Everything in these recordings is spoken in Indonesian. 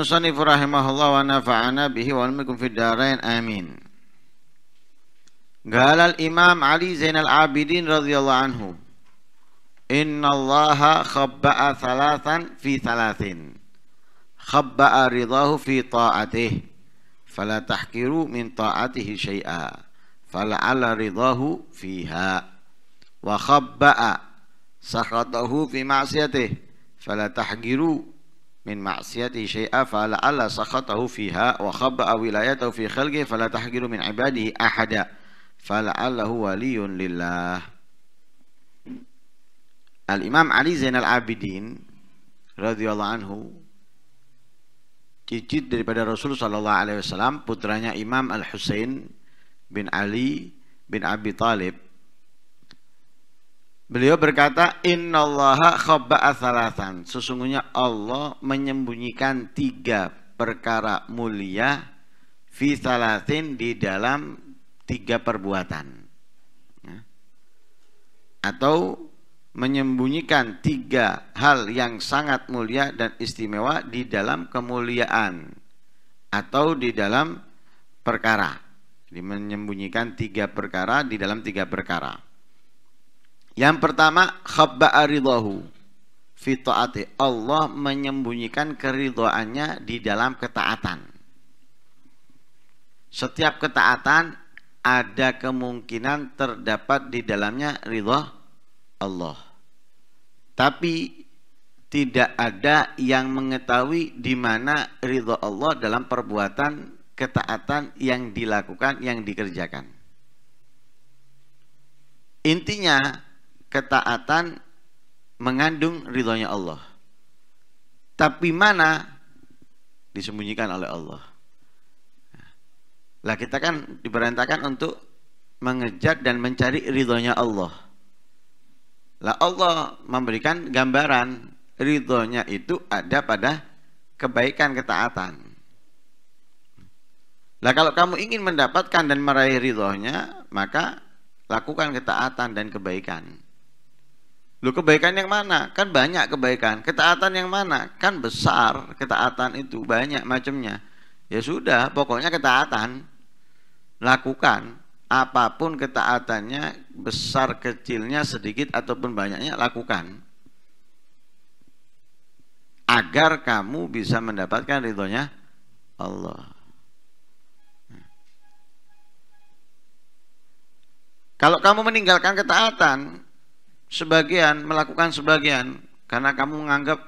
المصنف رحمه الله ونفعنا به وعلمكم في الدارين آمين قال الإمام علي زين العابدين رضي الله عنه إن الله خبأ ثلاثا في ثلاث خبأ رضاه في طاعته فلا تحكروا من طاعته شيئا فلعل رضاه فيها وخبأ سخطه في معصيته فلا تحقروا min ma'siyatihi syai'a fala'alla sakhatahu fiha wa khabba'a wilayatahu fi khalqihi fala tahqiru min ibadihi ahada fala'allahu waliyun lillah Al-Imam Ali Zainal Abidin radhiyallahu anhu cicit daripada Rasul sallallahu alaihi wasallam putranya Imam Al Husain bin Ali bin Abi Talib Beliau berkata, Innallaha khabba'a thalathan. Sesungguhnya Allah menyembunyikan tiga perkara mulia fi thalathin di dalam tiga perbuatan. Ya. Atau menyembunyikan tiga hal yang sangat mulia dan istimewa di dalam kemuliaan atau di dalam perkara. Jadi menyembunyikan tiga perkara di dalam tiga perkara. Yang pertama khabba'a fi ta'ati. Allah menyembunyikan keridhaannya di dalam ketaatan. Setiap ketaatan ada kemungkinan terdapat di dalamnya ridha Allah. Tapi tidak ada yang mengetahui di mana ridha Allah dalam perbuatan ketaatan yang dilakukan, yang dikerjakan. Intinya ketaatan mengandung ridhonya Allah. Tapi mana disembunyikan oleh Allah. Lah kita kan diperintahkan untuk mengejar dan mencari ridhonya Allah. Lah Allah memberikan gambaran ridhonya itu ada pada kebaikan ketaatan. Lah kalau kamu ingin mendapatkan dan meraih ridhonya, maka lakukan ketaatan dan kebaikan. Loh kebaikan yang mana? Kan banyak kebaikan. Ketaatan yang mana? Kan besar ketaatan itu banyak macamnya. Ya sudah, pokoknya ketaatan. Lakukan apapun ketaatannya, besar kecilnya sedikit ataupun banyaknya lakukan. Agar kamu bisa mendapatkan ridhonya Allah. Kalau kamu meninggalkan ketaatan, sebagian melakukan sebagian karena kamu menganggap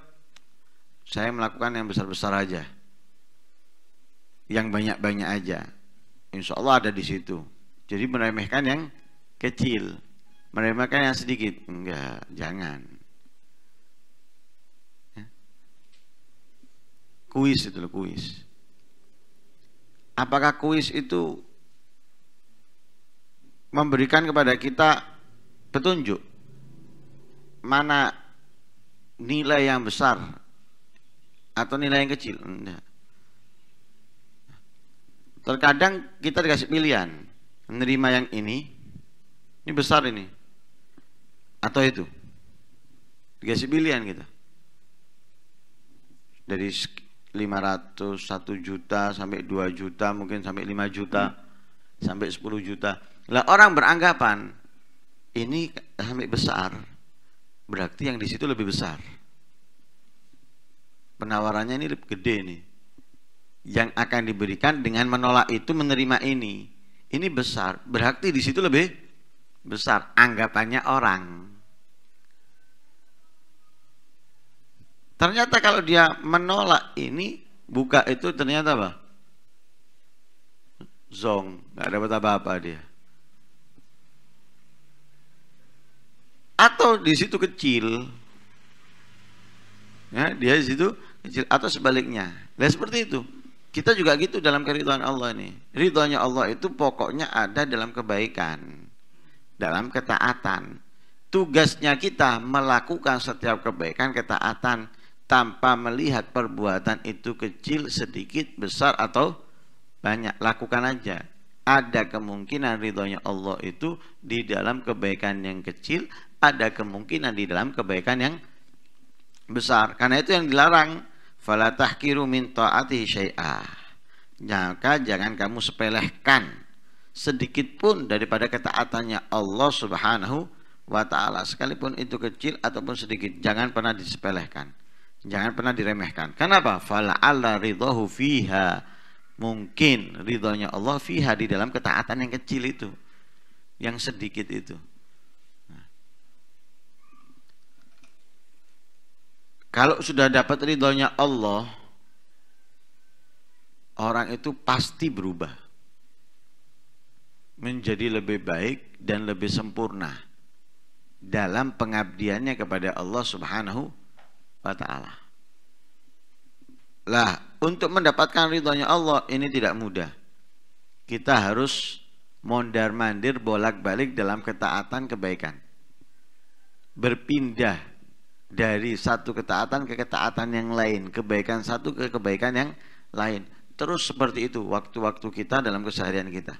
saya melakukan yang besar-besar aja. Yang banyak-banyak aja. Insya Allah ada di situ. Jadi meremehkan yang kecil. Meremehkan yang sedikit. Enggak, jangan. Ya. Kuis itu loh, kuis. Apakah kuis itu memberikan kepada kita petunjuk? mana nilai yang besar atau nilai yang kecil. Terkadang kita dikasih pilihan menerima yang ini, ini besar ini, atau itu. Dikasih pilihan kita. Dari 500, 1 juta, sampai 2 juta, mungkin sampai 5 juta, sampai 10 juta. Lah orang beranggapan, ini sampai besar, berarti yang di situ lebih besar. Penawarannya ini lebih gede nih. Yang akan diberikan dengan menolak itu menerima ini. Ini besar, berarti di situ lebih besar anggapannya orang. Ternyata kalau dia menolak ini, buka itu ternyata apa? Zong, nggak dapat apa-apa dia. atau di situ kecil ya dia di situ kecil atau sebaliknya dan nah, seperti itu kita juga gitu dalam keridhaan Allah ini ridhonya Allah itu pokoknya ada dalam kebaikan dalam ketaatan tugasnya kita melakukan setiap kebaikan ketaatan tanpa melihat perbuatan itu kecil sedikit besar atau banyak lakukan aja ada kemungkinan ridhonya Allah itu di dalam kebaikan yang kecil ada kemungkinan di dalam kebaikan yang besar. Karena itu yang dilarang. Fala tahkiru min ta'atihi Maka jangan kamu sepelehkan sedikit pun daripada ketaatannya Allah Subhanahu wa taala sekalipun itu kecil ataupun sedikit jangan pernah disepelehkan jangan pernah diremehkan kenapa Allah ridhohu fiha mungkin ridhonya Allah fiha di dalam ketaatan yang kecil itu yang sedikit itu Kalau sudah dapat ridhonya Allah, orang itu pasti berubah. Menjadi lebih baik dan lebih sempurna dalam pengabdiannya kepada Allah Subhanahu wa taala. Lah, untuk mendapatkan ridhonya Allah ini tidak mudah. Kita harus mondar-mandir bolak-balik dalam ketaatan kebaikan. Berpindah dari satu ketaatan ke ketaatan yang lain, kebaikan satu ke kebaikan yang lain. Terus seperti itu waktu-waktu kita dalam keseharian kita.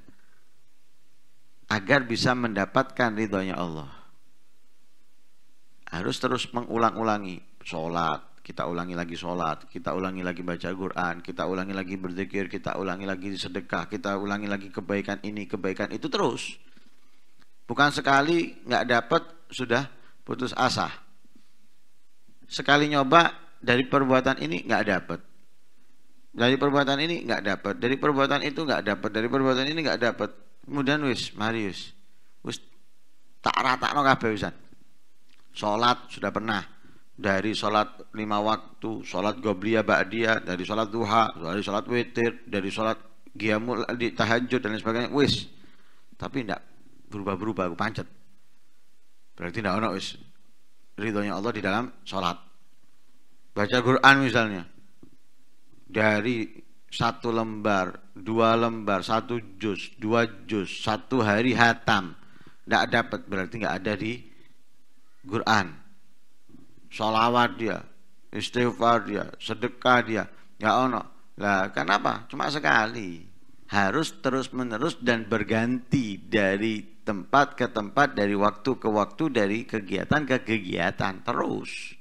Agar bisa mendapatkan ridhonya Allah. Harus terus mengulang-ulangi sholat, kita ulangi lagi sholat, kita ulangi lagi baca Quran, kita ulangi lagi berzikir, kita ulangi lagi sedekah, kita ulangi lagi kebaikan ini, kebaikan itu terus. Bukan sekali nggak dapat sudah putus asa sekali nyoba dari perbuatan ini nggak dapat dari perbuatan ini nggak dapat dari perbuatan itu nggak dapat dari perbuatan ini nggak dapat kemudian wis Marius wis tak rata no kabeh sholat sudah pernah dari sholat lima waktu sholat goblia ba'dia dari sholat duha dari sholat witir dari sholat giamul di tahajud dan lain sebagainya wis tapi tidak berubah-berubah aku pancet berarti tidak ono wis ridhonya Allah di dalam sholat baca Quran misalnya dari satu lembar dua lembar satu juz dua juz satu hari hatam tidak dapat berarti nggak ada di Quran sholawat dia istighfar dia sedekah dia nggak ono lah kenapa cuma sekali harus terus-menerus dan berganti dari tempat ke tempat, dari waktu ke waktu, dari kegiatan ke kegiatan terus.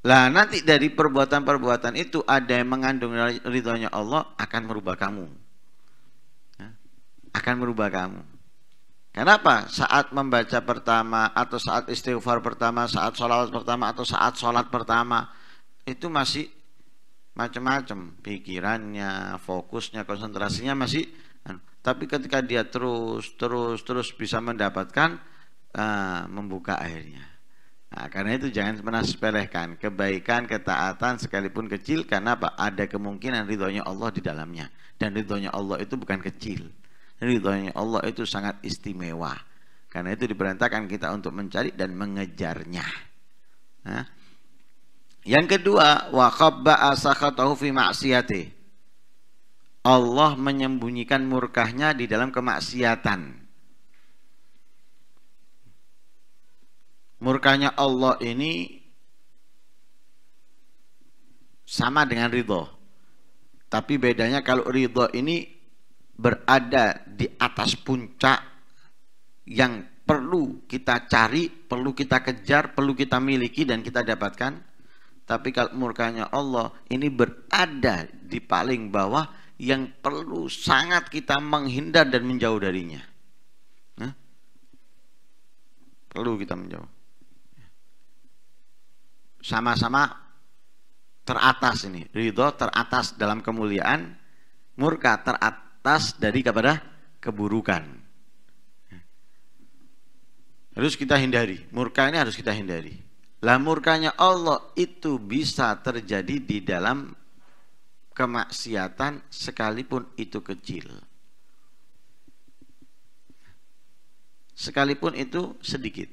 Lah nanti dari perbuatan-perbuatan itu ada yang mengandung ridhonya Allah akan merubah kamu. Ya, akan merubah kamu. Kenapa? Saat membaca pertama atau saat istighfar pertama, saat sholat pertama atau saat sholat pertama itu masih macam-macam pikirannya, fokusnya, konsentrasinya masih anu. tapi ketika dia terus terus terus bisa mendapatkan uh, membuka akhirnya Nah, karena itu jangan pernah sepelekan kebaikan, ketaatan sekalipun kecil karena apa? Ada kemungkinan ridhonya Allah di dalamnya dan ridhonya Allah itu bukan kecil. Ridhonya Allah itu sangat istimewa. Karena itu diperintahkan kita untuk mencari dan mengejarnya. Nah, yang kedua, wa sakhatahu fi maksiati. Allah menyembunyikan murkahnya di dalam kemaksiatan. Murkahnya Allah ini sama dengan ridho. Tapi bedanya kalau ridho ini berada di atas puncak yang perlu kita cari, perlu kita kejar, perlu kita miliki dan kita dapatkan tapi kalau murkanya Allah ini berada di paling bawah yang perlu sangat kita menghindar dan menjauh darinya. Nah, perlu kita menjauh. Sama-sama teratas ini. Ridho teratas dalam kemuliaan. Murka teratas dari kepada keburukan. Harus kita hindari. Murka ini harus kita hindari. Lah murkanya Allah itu bisa terjadi di dalam kemaksiatan sekalipun itu kecil. Sekalipun itu sedikit.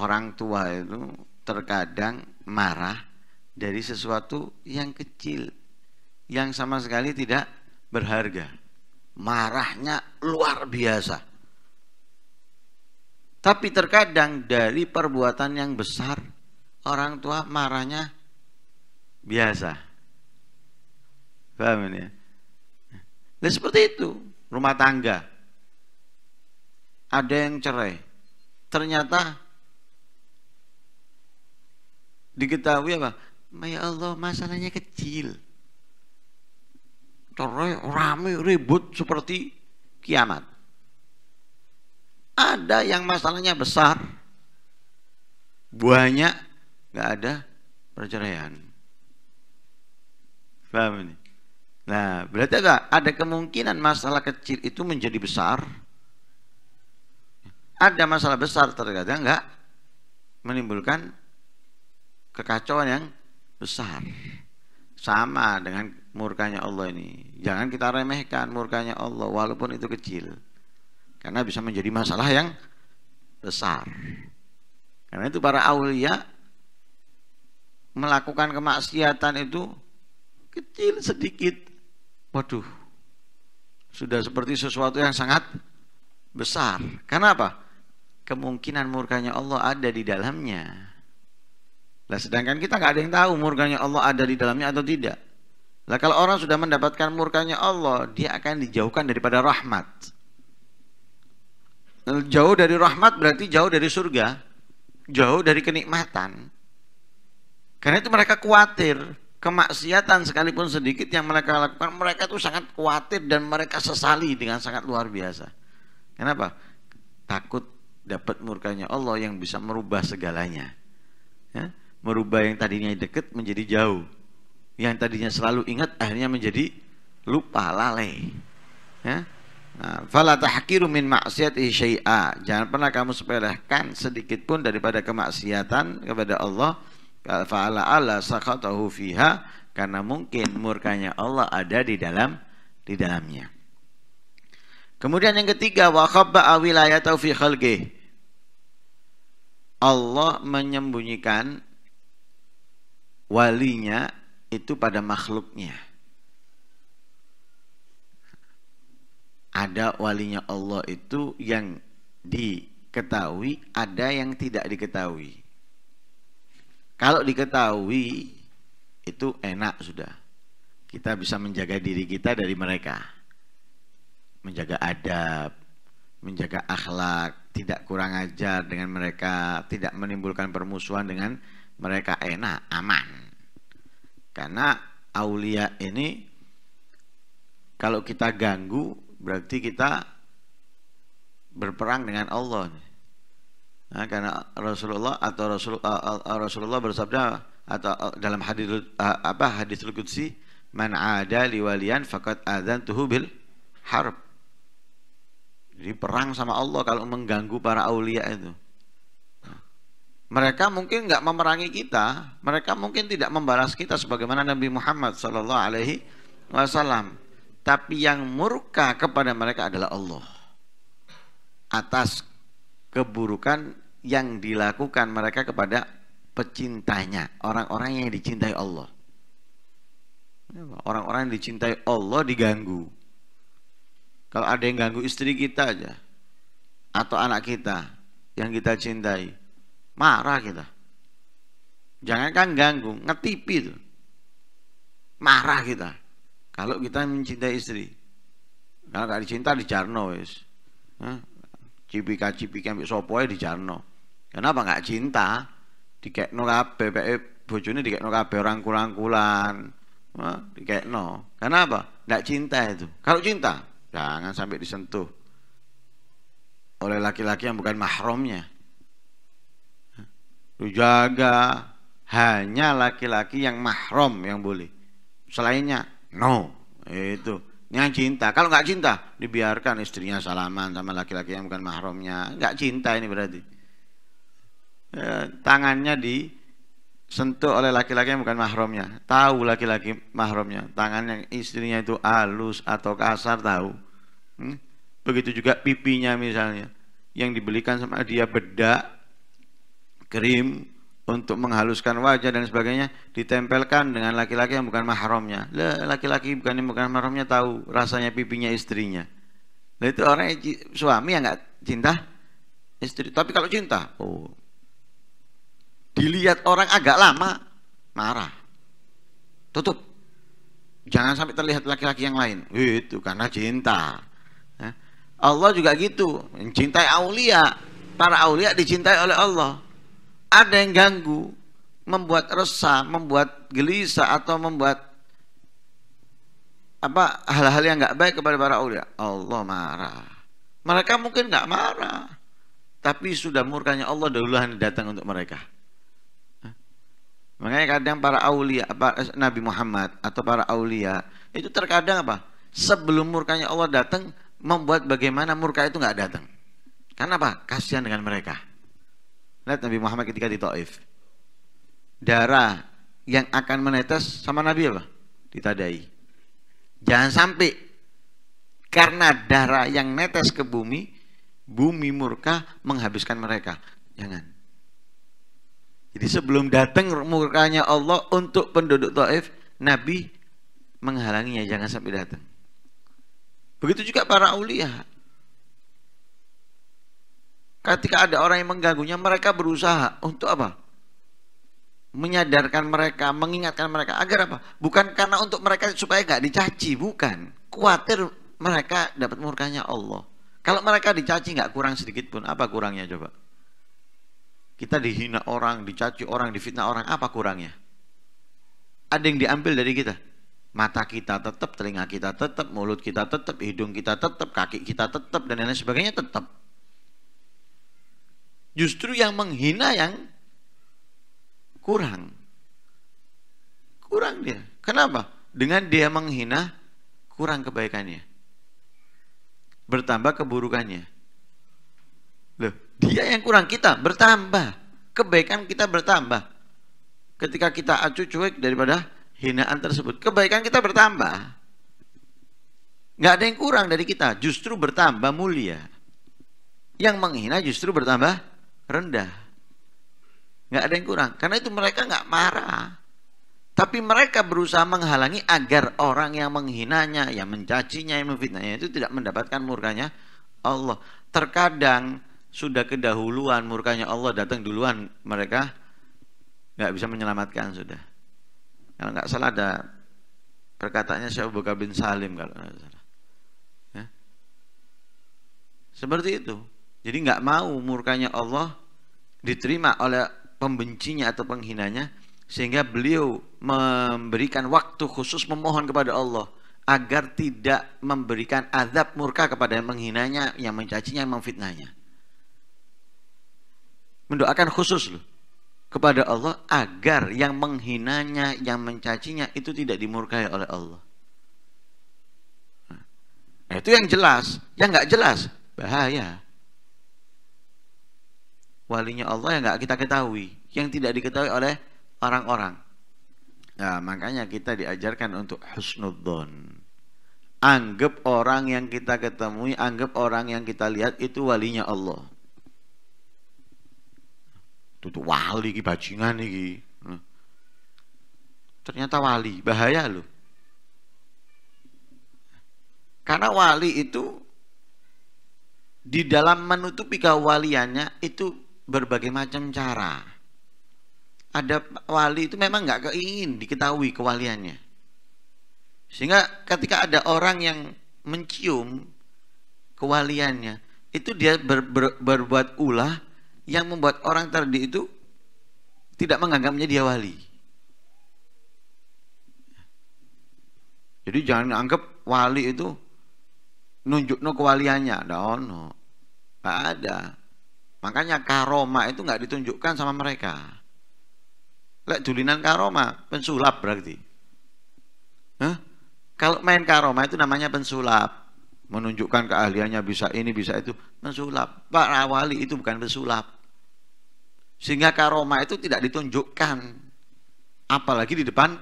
Orang tua itu terkadang marah dari sesuatu yang kecil yang sama sekali tidak berharga. Marahnya luar biasa tapi terkadang dari perbuatan yang besar, orang tua marahnya biasa. Paham ini? Ya? Nah, seperti itu, rumah tangga. Ada yang cerai. Ternyata diketahui apa? Ya Allah, masalahnya kecil. Cerai rame ribut seperti kiamat. Ada yang masalahnya besar, banyak, nggak ada perceraian. Paham ini? Nah, berarti ada, ada kemungkinan masalah kecil itu menjadi besar. Ada masalah besar terkadang nggak menimbulkan kekacauan yang besar. Sama dengan murkanya Allah ini. Jangan kita remehkan murkanya Allah walaupun itu kecil karena bisa menjadi masalah yang besar. Karena itu para aulia melakukan kemaksiatan itu kecil sedikit. Waduh. Sudah seperti sesuatu yang sangat besar. Karena apa? Kemungkinan murkanya Allah ada di dalamnya. Lah sedangkan kita nggak ada yang tahu murkanya Allah ada di dalamnya atau tidak. Lah kalau orang sudah mendapatkan murkanya Allah, dia akan dijauhkan daripada rahmat. Eh, jauh dari rahmat berarti jauh dari surga, jauh dari kenikmatan. Karena itu mereka khawatir kemaksiatan sekalipun sedikit yang mereka lakukan, mereka itu sangat khawatir dan mereka sesali dengan sangat luar biasa. Kenapa? Takut dapat murkanya Allah yang bisa merubah segalanya. Ya? Merubah yang tadinya dekat menjadi jauh. Yang tadinya selalu ingat akhirnya menjadi lupa, lalai. Ya? Nah, fala tahkiru min maksiatihi syai'a. Jangan pernah kamu sepelekan sedikit pun daripada kemaksiatan kepada Allah. Fa'ala ala sakatahu fiha karena mungkin murkanya Allah ada di dalam di dalamnya. Kemudian yang ketiga wa khabba'a wilayatahu fi khalqih. Allah menyembunyikan walinya itu pada makhluknya. ada walinya Allah itu yang diketahui, ada yang tidak diketahui. Kalau diketahui itu enak sudah. Kita bisa menjaga diri kita dari mereka. Menjaga adab, menjaga akhlak, tidak kurang ajar dengan mereka, tidak menimbulkan permusuhan dengan mereka enak, aman. Karena aulia ini kalau kita ganggu Berarti kita berperang dengan Allah. Nah, karena Rasulullah atau Rasul, uh, uh, Rasulullah bersabda atau uh, dalam hadis uh, apa hadis Qudsi man ada liwalian fakat adzan tuhubil harb jadi perang sama Allah kalau mengganggu para aulia itu nah, mereka mungkin nggak memerangi kita mereka mungkin tidak membalas kita sebagaimana Nabi Muhammad Shallallahu Alaihi Wasallam tapi yang murka kepada mereka adalah Allah atas keburukan yang dilakukan mereka kepada pecintanya orang-orang yang dicintai Allah orang-orang yang dicintai Allah diganggu kalau ada yang ganggu istri kita aja atau anak kita yang kita cintai marah kita Jangan kan ganggu ngetipi tuh marah kita kalau kita mencintai istri, kalau gak dicinta di jarno wis. Cipika-cipika ambil sapa di jarno Kenapa gak cinta? Di Dikekno kabeh peke bojone dikekno Kape orang kurang-kulan. Dikekno. Kenapa? Gak cinta itu. Kalau cinta, jangan sampai disentuh oleh laki-laki yang bukan mahramnya. Dijaga hanya laki-laki yang mahram yang boleh. Selainnya No, itu. Yang cinta. Kalau nggak cinta, dibiarkan istrinya salaman sama laki-laki yang bukan mahramnya. Nggak cinta ini berarti. Ya, tangannya disentuh oleh laki-laki yang bukan mahramnya. Tahu laki-laki mahramnya. yang istrinya itu halus atau kasar tahu. Hmm? Begitu juga pipinya misalnya. Yang dibelikan sama dia bedak, krim, untuk menghaluskan wajah dan sebagainya ditempelkan dengan laki-laki yang bukan mahramnya. laki-laki bukan yang bukan mahramnya tahu rasanya pipinya istrinya. Nah itu orang suami yang nggak cinta istri. Tapi kalau cinta, oh dilihat orang agak lama marah. Tutup. Jangan sampai terlihat laki-laki yang lain. Itu karena cinta. Ya. Allah juga gitu, mencintai aulia. Para aulia dicintai oleh Allah ada yang ganggu, membuat resah, membuat gelisah atau membuat apa hal-hal yang nggak baik kepada para ulia, Allah marah. Mereka mungkin nggak marah, tapi sudah murkanya Allah dahuluan datang untuk mereka. Makanya kadang para aulia, Nabi Muhammad atau para aulia itu terkadang apa? Sebelum murkanya Allah datang, membuat bagaimana murka itu nggak datang. Karena apa? Kasihan dengan mereka. Lihat Nabi Muhammad ketika di Taif. Darah yang akan menetes sama Nabi apa? Ditadai. Jangan sampai karena darah yang netes ke bumi, bumi murka menghabiskan mereka. Jangan. Jadi sebelum datang murkanya Allah untuk penduduk Taif, Nabi menghalanginya jangan sampai datang. Begitu juga para ulia, Ketika ada orang yang mengganggunya, mereka berusaha untuk apa? Menyadarkan mereka, mengingatkan mereka agar apa? Bukan karena untuk mereka supaya nggak dicaci, bukan. Kuatir mereka dapat murkanya Allah. Kalau mereka dicaci nggak kurang sedikit pun, apa kurangnya coba? Kita dihina orang, dicaci orang, difitnah orang, apa kurangnya? Ada yang diambil dari kita? Mata kita tetap, telinga kita tetap, mulut kita tetap, hidung kita tetap, kaki kita tetap, dan lain sebagainya tetap Justru yang menghina yang kurang. Kurang dia. Kenapa? Dengan dia menghina, kurang kebaikannya. Bertambah keburukannya. Loh, dia yang kurang kita bertambah. Kebaikan kita bertambah. Ketika kita acu cuek daripada hinaan tersebut, kebaikan kita bertambah. Gak ada yang kurang dari kita, justru bertambah mulia. Yang menghina justru bertambah rendah. Nggak ada yang kurang. Karena itu mereka nggak marah. Tapi mereka berusaha menghalangi agar orang yang menghinanya, yang mencacinya, yang memfitnahnya itu tidak mendapatkan murkanya Allah. Terkadang sudah kedahuluan murkanya Allah datang duluan mereka nggak bisa menyelamatkan sudah. Kalau nggak salah ada perkataannya Syekh Bukhari bin Salim kalau nggak salah. Ya. Seperti itu. Jadi nggak mau murkanya Allah diterima oleh pembencinya atau penghinanya sehingga beliau memberikan waktu khusus memohon kepada Allah agar tidak memberikan azab murka kepada yang menghinanya, yang mencacinya, yang memfitnahnya. Mendoakan khusus loh kepada Allah agar yang menghinanya, yang mencacinya itu tidak dimurkai oleh Allah. Nah, itu yang jelas, yang nggak jelas bahaya walinya Allah yang nggak kita ketahui, yang tidak diketahui oleh orang-orang. Nah, makanya kita diajarkan untuk husnudzon. Anggap orang yang kita ketemui, anggap orang yang kita lihat itu walinya Allah. Tutu wali ki bajingan iki. Ternyata wali, bahaya loh. Karena wali itu di dalam menutupi kewaliannya itu berbagai macam cara. Ada wali itu memang nggak keingin diketahui kewaliannya. Sehingga ketika ada orang yang mencium kewaliannya, itu dia ber, ber, berbuat ulah yang membuat orang tadi itu tidak menganggapnya dia wali. Jadi jangan anggap wali itu nunjuk no kewaliannya, ada gak ada. Makanya karoma itu nggak ditunjukkan sama mereka. Lek dulinan karoma, pensulap berarti. Hah? Kalau main karoma itu namanya pensulap. Menunjukkan keahliannya bisa ini, bisa itu. Pensulap. Pak Rawali itu bukan pensulap. Sehingga karoma itu tidak ditunjukkan. Apalagi di depan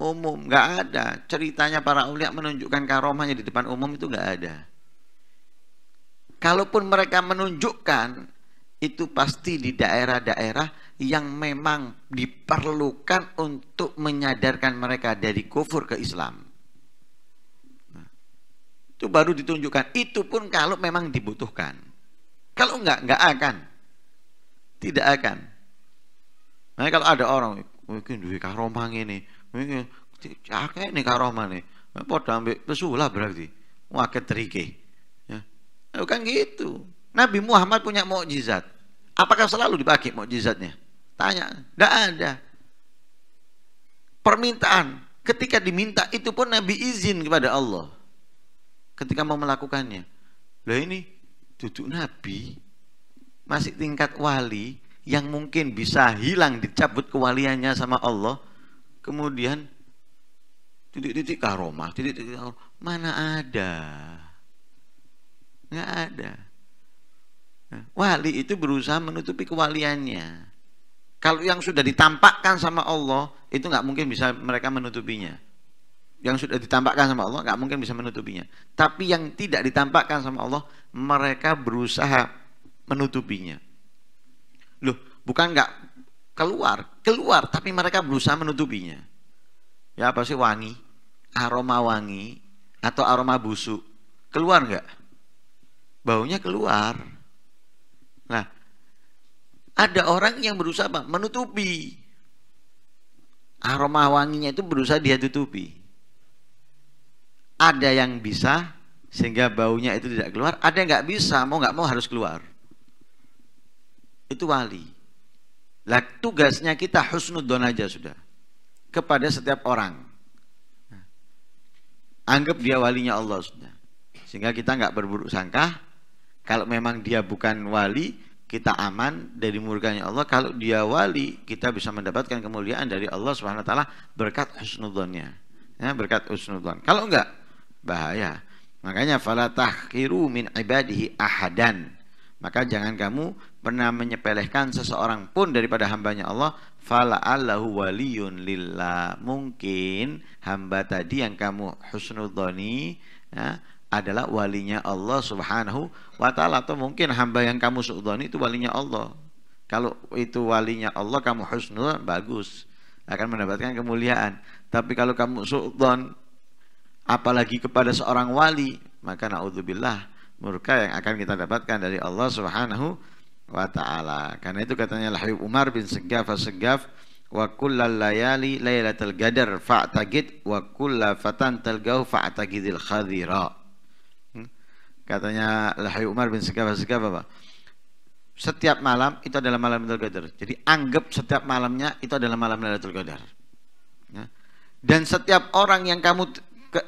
umum. Nggak ada. Ceritanya para ulia menunjukkan karomanya di depan umum itu nggak ada. Kalaupun mereka menunjukkan itu pasti di daerah-daerah yang memang diperlukan untuk menyadarkan mereka dari kufur ke Islam. Nah, itu baru ditunjukkan. Itu pun kalau memang dibutuhkan. Kalau enggak, enggak akan. Tidak akan. Nah, kalau ada orang, mungkin duit karomang ini, mungkin cakek nih karomang ini, mau ambil pesulah berarti, akad terike. Bukan gitu. Nabi Muhammad punya mukjizat. Apakah selalu dipakai mukjizatnya? Tanya, tidak ada. Permintaan, ketika diminta itu pun Nabi izin kepada Allah. Ketika mau melakukannya. Lah ini duduk Nabi masih tingkat wali yang mungkin bisa hilang dicabut kewaliannya sama Allah kemudian titik-titik karomah titik-titik karomah mana ada nggak ada. Nah, wali itu berusaha menutupi kewaliannya. Kalau yang sudah ditampakkan sama Allah itu nggak mungkin bisa mereka menutupinya. Yang sudah ditampakkan sama Allah nggak mungkin bisa menutupinya. Tapi yang tidak ditampakkan sama Allah mereka berusaha menutupinya. Loh, bukan nggak keluar, keluar tapi mereka berusaha menutupinya. Ya apa sih wangi? Aroma wangi atau aroma busuk? Keluar nggak? baunya keluar. Nah, ada orang yang berusaha menutupi aroma wanginya itu berusaha dia tutupi. Ada yang bisa sehingga baunya itu tidak keluar, ada yang nggak bisa, mau nggak mau harus keluar. Itu wali. Lah tugasnya kita husnudon aja sudah kepada setiap orang. Anggap dia walinya Allah sudah. Sehingga kita nggak berburuk sangka, kalau memang dia bukan wali, kita aman dari murkanya Allah. Kalau dia wali, kita bisa mendapatkan kemuliaan dari Allah Subhanahu wa taala berkat husnudzonnya. Ya, berkat husnudzon. Kalau enggak, bahaya. Makanya fala tahqiru min ibadihi ahadan. Maka jangan kamu pernah menyepelehkan seseorang pun daripada hambanya Allah. Fala allahu waliyun lillah. Mungkin hamba tadi yang kamu husnudoni ya, adalah walinya Allah Subhanahu wa taala atau mungkin hamba yang kamu suudoni itu walinya Allah. Kalau itu walinya Allah kamu husnul bagus akan mendapatkan kemuliaan. Tapi kalau kamu suudzon apalagi kepada seorang wali maka naudzubillah murka yang akan kita dapatkan dari Allah Subhanahu wa taala. Karena itu katanya lahir Umar bin Segaf Segaf wa kullal layali lailatul gadar fa'tagid wa kullal fatan talgau fa'tagidil katanya Lahai Umar bin Segaba Segaba Pak. Setiap malam itu adalah malam Lailatul Qadar. Jadi anggap setiap malamnya itu adalah malam Lailatul Qadar. Ya. Dan setiap orang yang kamu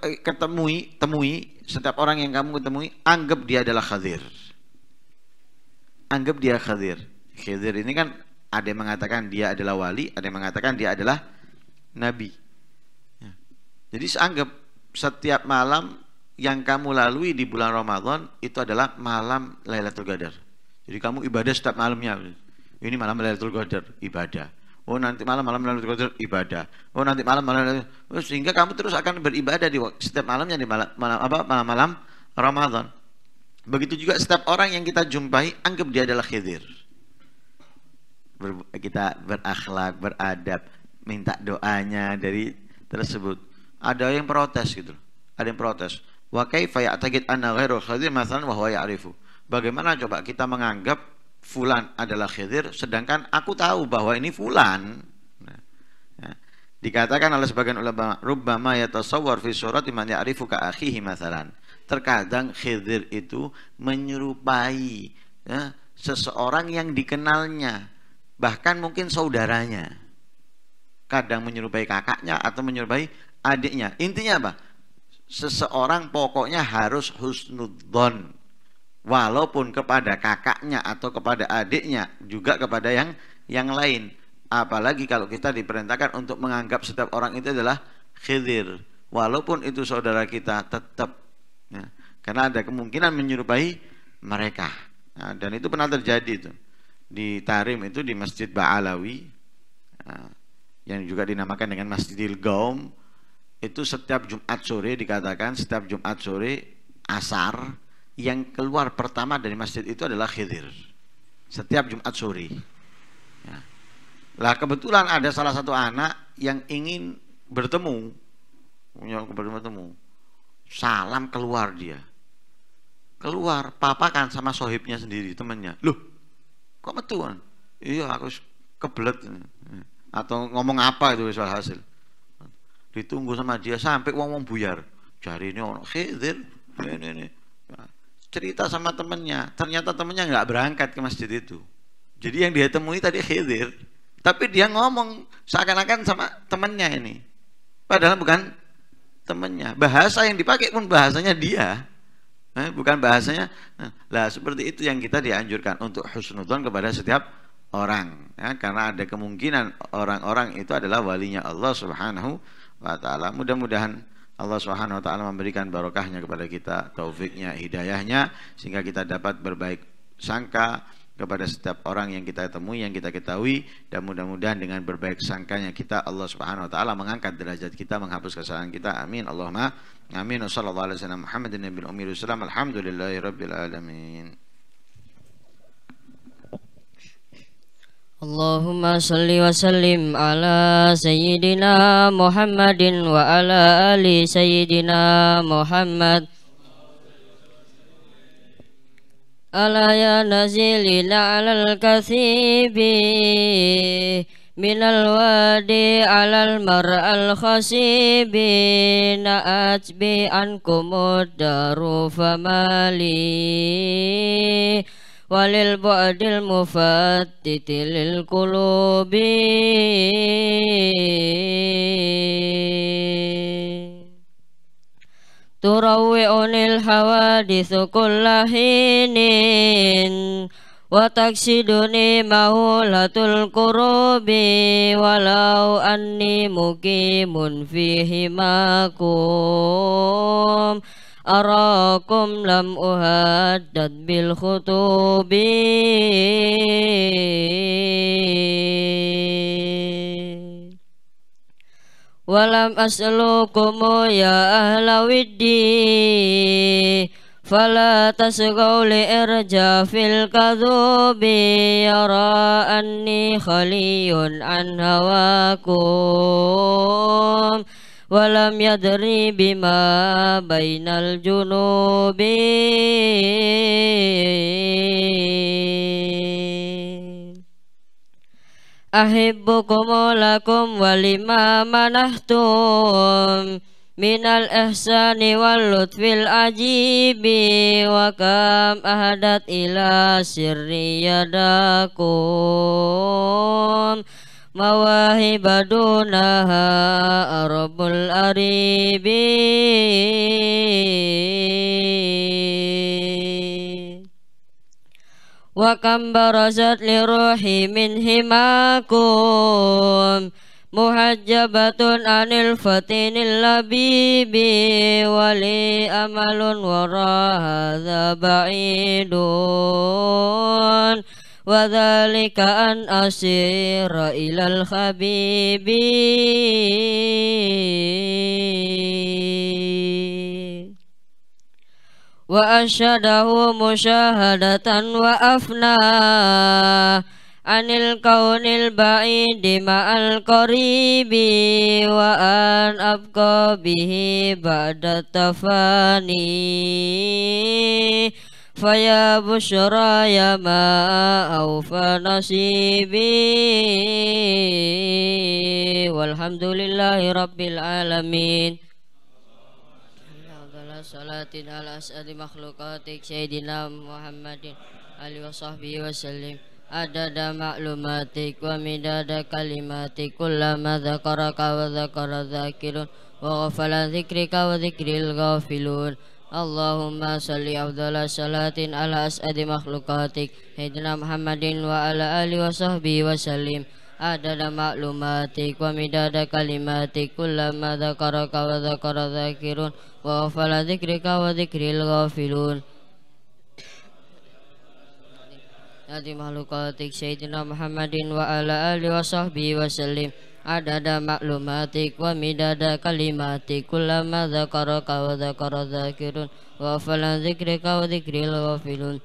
eh, ketemui, temui, setiap orang yang kamu ketemui, anggap dia adalah khadir. Anggap dia khadir. khadir ini kan ada yang mengatakan dia adalah wali, ada yang mengatakan dia adalah nabi. Ya. Jadi anggap setiap malam yang kamu lalui di bulan Ramadan itu adalah malam Lailatul Qadar. Jadi kamu ibadah setiap malamnya. Ini malam Lailatul Qadar, ibadah. Oh nanti malam malam Lailatul Qadar ibadah. Oh nanti malam malam oh, sehingga kamu terus akan beribadah di setiap malamnya di malam, malam apa malam-malam Ramadan. Begitu juga setiap orang yang kita jumpai anggap dia adalah khidir. Ber, kita berakhlak, beradab, minta doanya dari tersebut. Ada yang protes gitu. Ada yang protes Wa kaifa ya'taqid anna ghairu khadir masalan wa huwa ya'rifu. Bagaimana coba kita menganggap fulan adalah khidir sedangkan aku tahu bahwa ini fulan. Nah, ya. Dikatakan oleh sebagian ulama, rubbama yatasawwar fi surati man ya'rifu ka akhihi masalan. Terkadang khidir itu menyerupai ya, seseorang yang dikenalnya, bahkan mungkin saudaranya. Kadang menyerupai kakaknya atau menyerupai adiknya. Intinya apa? seseorang pokoknya harus husnudzon walaupun kepada kakaknya atau kepada adiknya juga kepada yang yang lain apalagi kalau kita diperintahkan untuk menganggap setiap orang itu adalah khidir walaupun itu saudara kita tetap ya, karena ada kemungkinan menyerupai mereka nah, dan itu pernah terjadi itu di Tarim itu di Masjid Ba'alawi nah, yang juga dinamakan dengan Masjidil Gaum itu setiap Jumat sore dikatakan setiap Jumat sore asar yang keluar pertama dari masjid itu adalah Khidir setiap Jumat sore ya. lah kebetulan ada salah satu anak yang ingin bertemu punya bertemu salam keluar dia keluar papa kan sama sohibnya sendiri temennya loh kok metuan iya aku kebelet atau ngomong apa itu soal hasil ditunggu sama dia sampai uang uang buyar cari ini orang khidir ini ini nah, cerita sama temennya ternyata temennya nggak berangkat ke masjid itu jadi yang dia temui tadi khidir tapi dia ngomong seakan-akan sama temennya ini padahal bukan temennya bahasa yang dipakai pun bahasanya dia eh, bukan bahasanya nah, lah seperti itu yang kita dianjurkan untuk husnudon kepada setiap orang ya, karena ada kemungkinan orang-orang itu adalah walinya Allah subhanahu wa taala. Mudah-mudahan Allah Subhanahu wa taala memberikan barokahnya kepada kita, taufiknya, hidayahnya sehingga kita dapat berbaik sangka kepada setiap orang yang kita temui, yang kita ketahui dan mudah-mudahan dengan berbaik sangkanya kita Allah Subhanahu wa taala mengangkat derajat kita, menghapus kesalahan kita. Amin. Allahumma amin. Wassallallahu alaihi wasallam Muhammadin nabiyul ummi Alhamdulillahirabbil alamin. Allahumma salli wa sallim ala sayyidina Muhammadin wa ala ali sayyidina Muhammad Ala ya nazilina ala al-kathibi minal wadi ala al-mar'al khasibi na'at bi'ankumud daru famali walil bu'dil mufattiti lil qulubi turawwi'unil hawadithu kullahinin wa taksiduni maulatul kurubi walau anni mukimun fihimakum أراكم لم أهدد بالخطوب ولم أسألكم يا أهل ودي فلا تسقوا لإرجاء في الكذوب يرى أني خلي عن هواكم walam yadri bima bainal junubi Ahibbukum lakum walima manahtum minal ihsani wal lutfil ajibi wa kam ahadat ila sirri yadakum mawahibadunaha arabul aribi wa kam li ruhi himakum muhajabatun anil fatinil labibi wali amalun wara hadza ba'idun وذلك أن أسير إلى الخبيب وأشهده مشاهدة وأفنى عن الكون البعيد مع القريب وأن أبقى به بعد التفاني Faya busra ya ma'aufa nasibi Walhamdulillahi rabbil alamin Salatin ala as'adi makhlukatik Sayyidina Muhammadin Ali wa sahbihi wa sallim Adada ma'lumatik Wa midada kalimatik Kullama dhakaraka wa dhakara dhakirun Wa ghafala dhikrika wa dhikril ghafilun Allahumma salli afdala salatin ala as'adi makhlukatik Hidna Muhammadin wa ala ali wa sahbihi wa salim Adada maklumatik wa midada kalimatik Kullama dhakaraka wa dhakara dhakirun Wa ufala dhikrika wa dhikril ghafilun Adi makhlukatik Sayyidina Muhammadin wa ala ali wa sahbihi wa salim adada maklumatik wa midada kalimatik kulama zakaraka wa zakara zakirun wa falan zikrika wa wa filun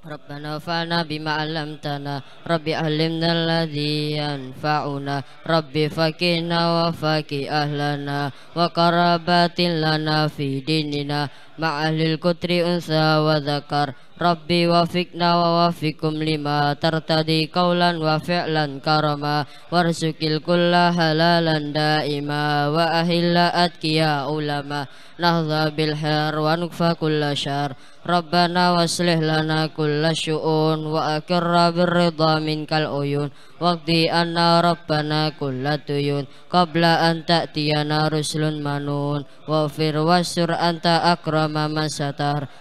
Rabbana fa'na bima alamtana Rabbi alimna alladhi yanfa'una Rabbi fakina wa faki ahlana Wa karabatin lana fi dinina Ma'ahlil kutri unsa wa zakar Rabbi wafikna wa fikum lima tartadi kaulan wa fi'lan karama warsukil kulla halalan daima wa ahilla atkiya ulama nahdha bilher wa nukfa kulla syar Rabbana waslih lana kulla syu'un wa akirra birrida minkal uyun waqdi anna rabbana kulla tuyun qabla an ta'tiyana ruslun manun wa fir wasur anta akrama masatar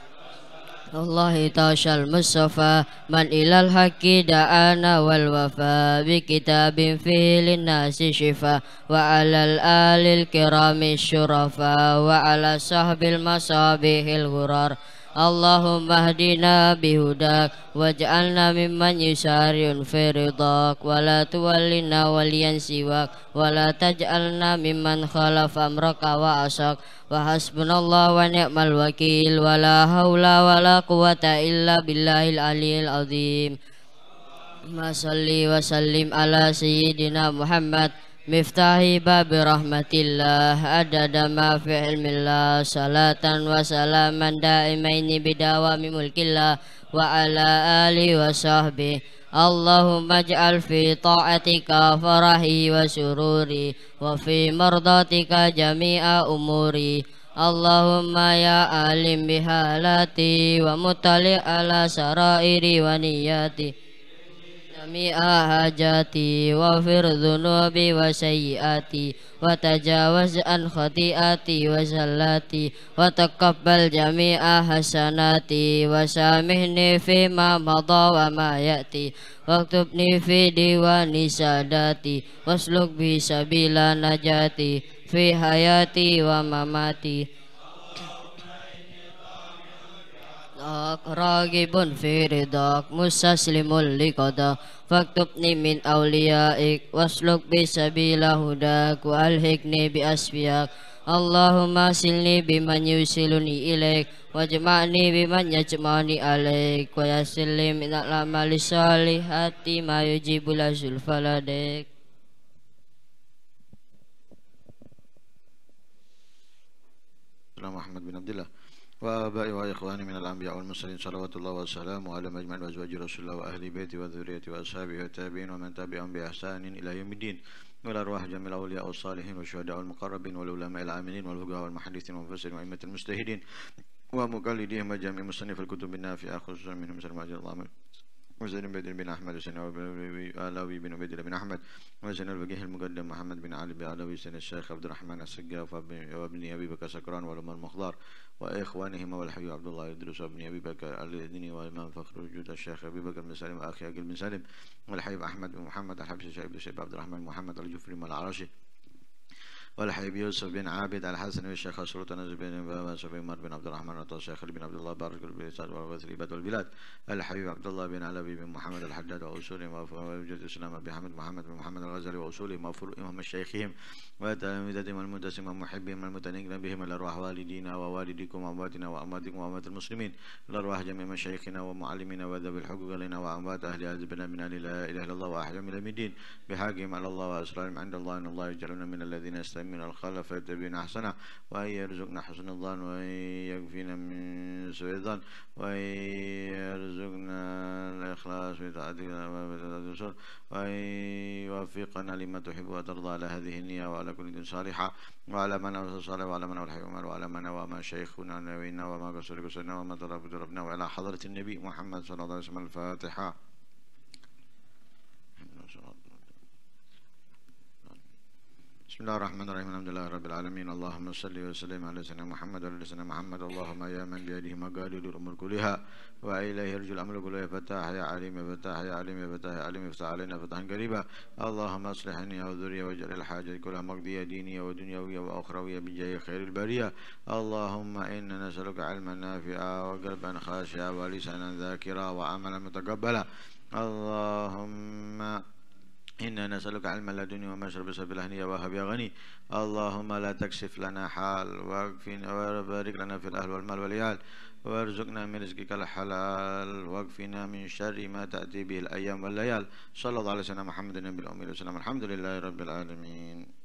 الله طاش المصطفى من إلى الحق دعانا والوفى بكتاب فيه للناس شفاء وعلى الآل الكرام الشرفاء وعلى صحب المصابيح الغرار Allahumma ahdina bihudak waj'alna mimman yusariun firidak wala tuwallina waliyan siwak wala taj'alna mimman khalaf amraka wa asak wa hasbunallah wa ni'mal wakil wala hawla wala quwata illa billahil aliyil azim Masalli wa sallim ala sayyidina Muhammad wa miftahi babi rahmatillah adada ma fi ilmillah salatan wa salaman daimaini bidawami mulkillah wa ala ali wa Allahumma ja'al fi ta'atika farahi wa sururi wa fi mardatika jami'a umuri Allahumma ya alim bihalati wa mutali ala sarairi wa niyati sami'a hajati wa firdhunubi wa sayyati wa tajawaz an khati'ati wa zallati wa taqabbal jami'a hasanati wa samihni fi ma madha wa ma ya'ti wa tubni fi diwani sadati wasluk sluk bi sabila najati fi hayati wa mamati Raghibun firidak Musaslimul liqada Faktubni min awliyaik Wasluk ku hudak Walhikni bi asfiyak Allahumma silni biman yusiluni ilaik Wajma'ni biman yajma'ni alaik Wa yasili minaklama lisali hati Ma yujibula zulfaladik Assalamualaikum warahmatullahi wabarakatuh وآبائي وإخواني من الأنبياء والمرسلين صلوات الله وسلامه على مجمع الأزواج رسول الله وأهل بيته وذريته وأصحابه والتابعين ومن تبعهم بإحسان إلى يوم الدين والأرواح جميع الأولياء والصالحين والشهداء والمقربين والعلماء العاملين والفقهاء والمحدثين والمفسرين وأئمة المجتهدين ومقلديهم وجميع مصنف الكتب النافعة خصوصا منهم سلمان الله وزيد بن بن أحمد بن علوي بن عبيد بن أحمد وزين البقيه المقدم محمد بن علي بن علوي سن الشيخ عبد الرحمن السقاف وابن أبي بكر سكران والأم المخضار وإخوانهما والحبيب عبد الله يدرس وابن أبي بكر الديني والإمام فخر وجود الشيخ أبي بكر بن سالم وأخي اجل بن سالم والحبيب أحمد بن محمد الحبس الشيخ عبد الرحمن محمد الجفري والعراشي والحبيب يوسف بن عابد الحسن والشيخ شروط نزل بن عمر بن عبد الرحمن الطاس خالد بن عبد الله بارك بالرسالة والغثر إباد البلاد الحبيب عبد الله بن علوي بن محمد الحداد وأصوله وجد السلام أبي حمد محمد بن محمد الغزالي وأصوله مغفور إمام مشايخهم وتلاميذهم المدسم ومحبهم المتنقل بهم الأرواح والدينا ووالديكم وأمواتنا وأمواتكم وأموات المسلمين الأرواح جميع مشايخنا ومعلمنا وذوي الحقوق لنا وأموات أهل أذبنا من لا إله إلا الله واحد من الأمدين بحقهم على الله وأسرارهم عند الله إن الله يجعلنا من الذين يستمعون من الخلق فيتبعنا أحسنه وأن يرزقنا حسن الظن وأن يكفينا من سوء الظن وأن يرزقنا الإخلاص في طاعتك وأن يوفقنا لما تحب وترضى على هذه النية وعلى كل صالحة وعلى من أوصى صالح وعلى من أوحي عمر وعلى من وما شيخنا نبينا وما قصر قصرنا وما تراب ربنا وعلى حضرة النبي محمد صلى الله عليه وسلم الفاتحة بسم الله الرحمن الرحيم الحمد لله رب العالمين اللهم صل وسلم على سيدنا محمد وعلى سيدنا محمد اللهم يا من بيده مقاليد الامور كلها واليه يرجو الامر كله يا فتاح يا عليم يا فتاح يا عليم يا فتاح يا عليم افتح علينا فتحا قريبا اللهم اصلحني وذري واجعل الحاجه كلها مقضيه دينيه ودنيويه واخرويه بجاه خير البريه اللهم انا نسالك علما نافعا وقلبا خاشعا ولسانا ذاكرا وعملا متقبلا اللهم إنا نسألك علم لدني ومشرب سبيل الهنية وهب يا غني اللهم لا تكشف لنا حال واقفين وبارك لنا في الأهل والمال والعيال وارزقنا من رزقك الحلال واكفنا من شر ما تأتي به الأيام والليال صلى الله على سيدنا محمد النبي الأمي وسلم الحمد لله رب العالمين